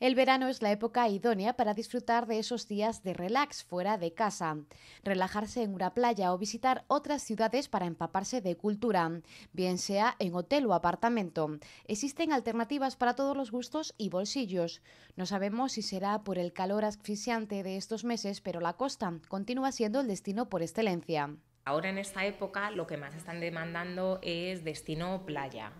El verano es la época idónea para disfrutar de esos días de relax fuera de casa, relajarse en una playa o visitar otras ciudades para empaparse de cultura, bien sea en hotel o apartamento. Existen alternativas para todos los gustos y bolsillos. No sabemos si será por el calor asfixiante de estos meses, pero la costa continúa siendo el destino por excelencia. Ahora en esta época lo que más están demandando es destino playa,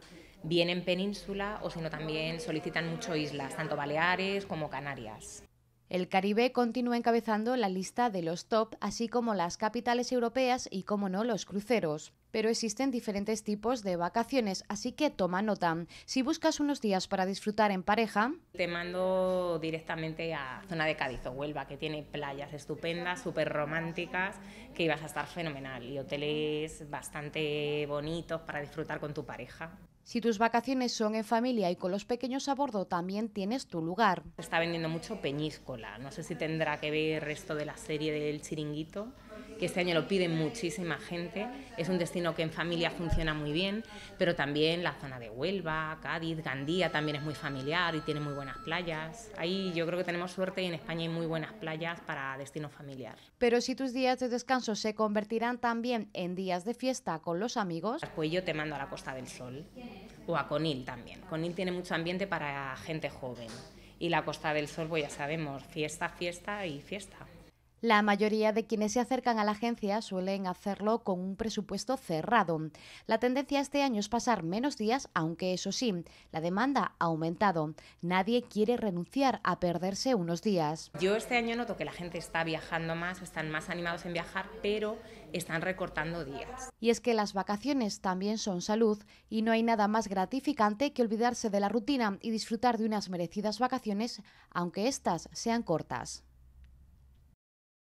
bien en península o sino también solicitan mucho islas, tanto Baleares como Canarias. El Caribe continúa encabezando la lista de los top, así como las capitales europeas y, como no, los cruceros. Pero existen diferentes tipos de vacaciones, así que toma nota. Si buscas unos días para disfrutar en pareja... Te mando directamente a zona de Cádiz o Huelva, que tiene playas estupendas, súper románticas, que ibas a estar fenomenal. Y hoteles bastante bonitos para disfrutar con tu pareja. Si tus vacaciones son en familia y con los pequeños a bordo, también tienes tu lugar. está vendiendo mucho Peñíscola. No sé si tendrá que ver el resto de la serie del Chiringuito, que este año lo pide muchísima gente. Es un destino que en familia funciona muy bien, pero también la zona de Huelva, Cádiz, Gandía también es muy familiar y tiene muy buenas playas. Ahí yo creo que tenemos suerte y en España hay muy buenas playas para destino familiar. Pero si tus días de descanso se convertirán también en días de fiesta con los amigos. Pues yo te mando a la Costa del Sol o a Conil también. Conil tiene mucho ambiente para gente joven. Y la Costa del Sol, pues ya sabemos, fiesta, fiesta y fiesta. La mayoría de quienes se acercan a la agencia suelen hacerlo con un presupuesto cerrado. La tendencia este año es pasar menos días, aunque eso sí, la demanda ha aumentado. Nadie quiere renunciar a perderse unos días. Yo este año noto que la gente está viajando más, están más animados en viajar, pero están recortando días. Y es que las vacaciones también son salud y no hay nada más gratificante que olvidarse de la rutina y disfrutar de unas merecidas vacaciones, aunque éstas sean cortas.